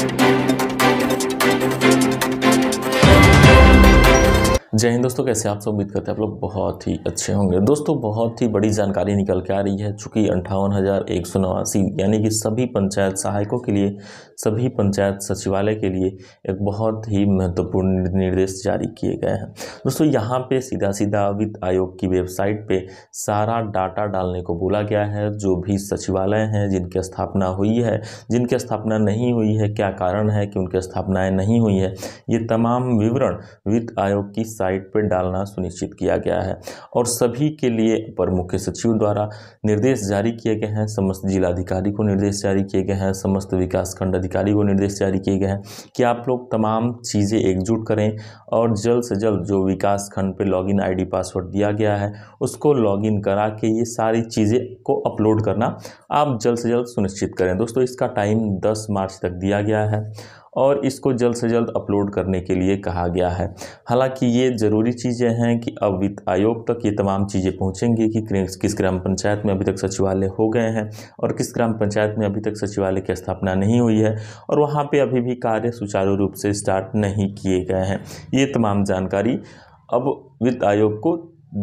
Thank you. जय हिंद दोस्तों कैसे आप सब उम्मीद करते हैं आप लोग बहुत ही अच्छे होंगे दोस्तों बहुत ही बड़ी जानकारी निकल के आ रही है चूँकि अंठावन हज़ार एक सौ नवासी यानी कि सभी पंचायत सहायकों के लिए सभी पंचायत सचिवालय के लिए एक बहुत ही महत्वपूर्ण निर्देश जारी किए गए हैं दोस्तों यहाँ पे सीधा सीधा वित्त आयोग की वेबसाइट पर सारा डाटा डालने को बोला गया है जो भी सचिवालय हैं जिनकी स्थापना हुई है जिनकी स्थापना नहीं हुई है क्या कारण है कि उनकी स्थापनाएँ नहीं हुई है ये तमाम विवरण वित्त आयोग की वेबसाइट पर डालना सुनिश्चित किया गया है और सभी के लिए अपर मुख्य सचिव द्वारा निर्देश जारी किए गए हैं समस्त जिलाधिकारी को निर्देश जारी किए गए हैं समस्त विकास खंड अधिकारी को निर्देश जारी किए गए हैं कि आप लोग तमाम चीज़ें एकजुट करें और जल्द से जल्द जो विकास खंड पर लॉग इन पासवर्ड दिया गया है उसको इन करा के ये सारी चीज़ें को अपलोड करना आप जल्द से जल्द सुनिश्चित करें दोस्तों इसका टाइम दस मार्च तक दिया गया है और इसको जल्द से जल्द अपलोड करने के लिए कहा गया है हालांकि ये ज़रूरी चीज़ें हैं कि अब वित्त आयोग तक ये तमाम चीज़ें पहुँचेंगी कि किस ग्राम पंचायत में अभी तक सचिवालय हो गए हैं और किस ग्राम पंचायत में अभी तक सचिवालय की स्थापना नहीं हुई है और वहाँ पर अभी भी कार्य सुचारू रूप से स्टार्ट नहीं किए गए हैं ये तमाम जानकारी अब वित्त आयोग को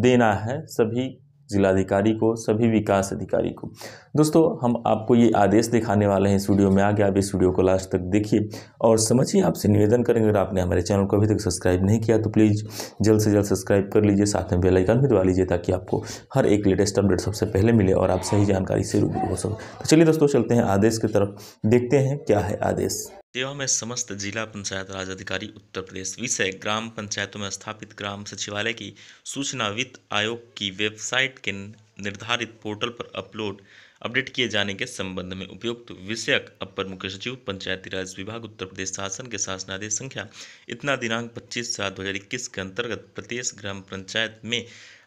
देना है सभी जिलाधिकारी को सभी विकास अधिकारी को दोस्तों हम आपको ये आदेश दिखाने वाले हैं इस वीडियो में आगे आप इस वीडियो को लास्ट तक देखिए और समझिए आपसे निवेदन करेंगे अगर आपने हमारे चैनल को अभी तक सब्सक्राइब नहीं किया तो प्लीज़ जल्द से जल्द सब्सक्राइब कर लीजिए साथ में बेलाइकन भी दबा लीजिए ताकि आपको हर एक लेटेस्ट अपडेट सबसे पहले मिले और आप सही जानकारी से रूबरू हो सके तो चलिए दोस्तों चलते हैं आदेश की तरफ देखते हैं क्या है आदेश सेवा में समस्त जिला पंचायत राज अधिकारी उत्तर प्रदेश विषय ग्राम पंचायतों में स्थापित ग्राम सचिवालय की सूचना वित्त आयोग की वेबसाइट के निर्धारित पोर्टल पर अपलोड अपडेट किए जाने के संबंध में उपयुक्त विषयक अपर मुख्य सचिव पंचायती राज विभाग उत्तर प्रदेश शासन के शासनादेश संख्या इतना दिनांक 25 सात दो के अंतर्गत प्रत्येक ग्राम पंचायत में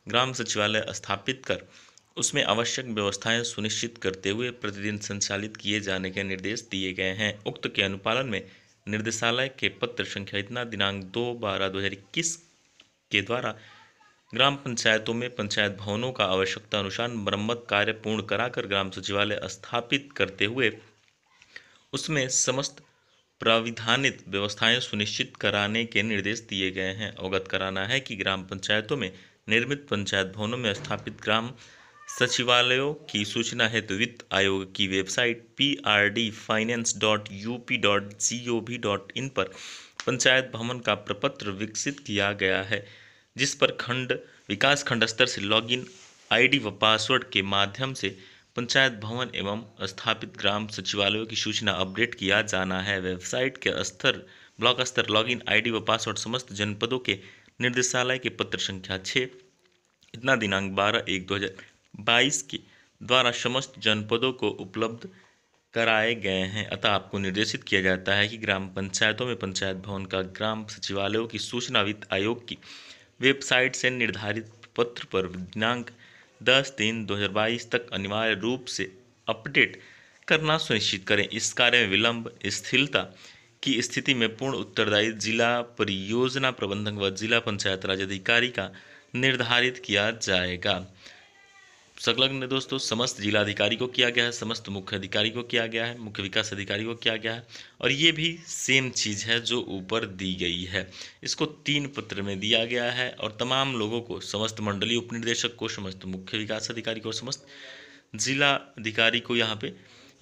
ग्राम सचिवालय स्थापित कर उसमें आवश्यक व्यवस्थाएं सुनिश्चित करते हुए प्रतिदिन संचालित किए जाने के निर्देश दिए गए हैं उक्त के अनुपालन में निर्देशालय के पत्र संख्या इतना दिनांक दो बारह दो हज़ार इक्कीस के द्वारा ग्राम पंचायतों में पंचायत भवनों का आवश्यकता अनुसार मरम्मत कार्य पूर्ण कराकर ग्राम सचिवालय स्थापित करते हुए उसमें समस्त प्राविधानित व्यवस्थाएं सुनिश्चित कराने के निर्देश दिए गए हैं अवगत कराना है कि ग्राम पंचायतों में निर्मित पंचायत भवनों में स्थापित ग्राम सचिवालयों की सूचना हेतु वित्त आयोग की website P R D finance dot U P dot G O V dot in पर पंचायत भवन का प्रपत्र विकसित किया गया है जिस पर खंड विकास खंड स्तर से लॉगिन आईडी व पासवर्ड के माध्यम से पंचायत भवन एवं स्थापित ग्राम सचिवालयों की सूचना अपडेट किया जाना है वेबसाइट के स्तर ब्लॉक स्तर लॉगिन आईडी व पासवर्ड समस्त जनपदों के निर्देशालय के पत्र संख्या छः इतना दिनांक बारह एक दो हज़ार बाईस के द्वारा समस्त जनपदों को उपलब्ध कराए गए हैं अतः आपको निर्देशित किया जाता है कि ग्राम पंचायतों में पंचायत भवन का ग्राम सचिवालयों की सूचना वित्त आयोग की वेबसाइट से निर्धारित पत्र पर दिनांक 10 तीन 2022 तक अनिवार्य रूप से अपडेट करना सुनिश्चित करें इस कार्य में विलंब स्थिरता की स्थिति में पूर्ण उत्तरदायी जिला परियोजना प्रबंधक व जिला पंचायत राज अधिकारी का निर्धारित किया जाएगा संलग्न दोस्तों समस्त जिलाधिकारी को किया गया है समस्त मुख्य अधिकारी को किया गया है मुख्य विकास अधिकारी को किया गया है और ये भी सेम चीज़ है जो ऊपर दी गई है इसको तीन पत्र में दिया गया है और तमाम लोगों को समस्त मंडलीय उपनिदेशक को समस्त मुख्य विकास अधिकारी को समस्त जिला अधिकारी को यहाँ पे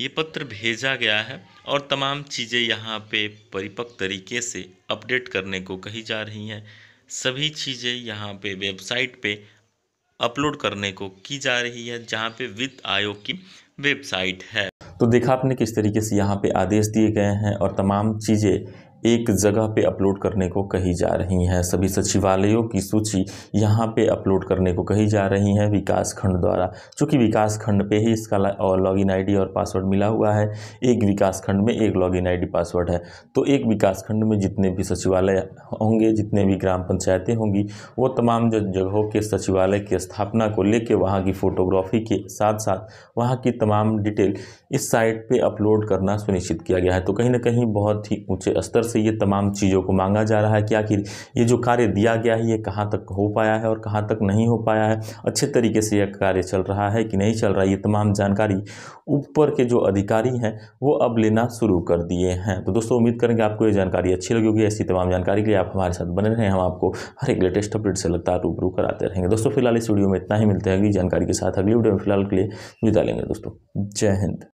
ये पत्र भेजा गया है और तमाम चीज़ें यहाँ पे परिपक्व तरीके से अपडेट करने को कही जा रही हैं सभी चीज़ें यहाँ पे वेबसाइट पे अपलोड करने को की जा रही है जहाँ पे वित्त आयोग की वेबसाइट है तो देखा आपने किस तरीके से यहाँ पे आदेश दिए गए हैं और तमाम चीज़ें एक जगह पे अपलोड करने को कही जा रही हैं सभी सचिवालयों की सूची यहाँ पे अपलोड करने को कही जा रही हैं विकास खंड द्वारा चूँकि विकास खंड पे ही इसका लॉग इन और पासवर्ड मिला हुआ है एक विकास खंड में एक लॉग इन पासवर्ड है तो एक विकास खंड में जितने भी सचिवालय होंगे जितने भी ग्राम पंचायतें होंगी वो तमाम जगहों के सचिवालय की स्थापना को लेकर वहाँ की फ़ोटोग्राफी के साथ साथ वहाँ की तमाम डिटेल इस साइट पर अपलोड करना सुनिश्चित किया गया है तो कहीं ना कहीं बहुत ही ऊँचे स्तर से से ये तमाम चीज़ों को मांगा जा रहा है कि आखिर ये जो कार्य दिया गया है ये कहाँ तक हो पाया है और कहाँ तक नहीं हो पाया है अच्छे तरीके से यह कार्य चल रहा है कि नहीं चल रहा है ये तमाम जानकारी ऊपर के जो अधिकारी हैं वो अब लेना शुरू कर दिए हैं तो दोस्तों उम्मीद करेंगे आपको ये जानकारी अच्छी लगी होगी ऐसी तमाम जानकारी के लिए आप हमारे साथ बने रहें हम आपको हर एक लेटेस्ट अपडेट से लगातार रूबरू कराते रहेंगे दोस्तों फिलहाल इस वीडियो में इतना ही मिलते हैं अगली जानकारी के साथ अगली वीडियो में फिलहाल के लिए विदा लेंगे दोस्तों जय हिंद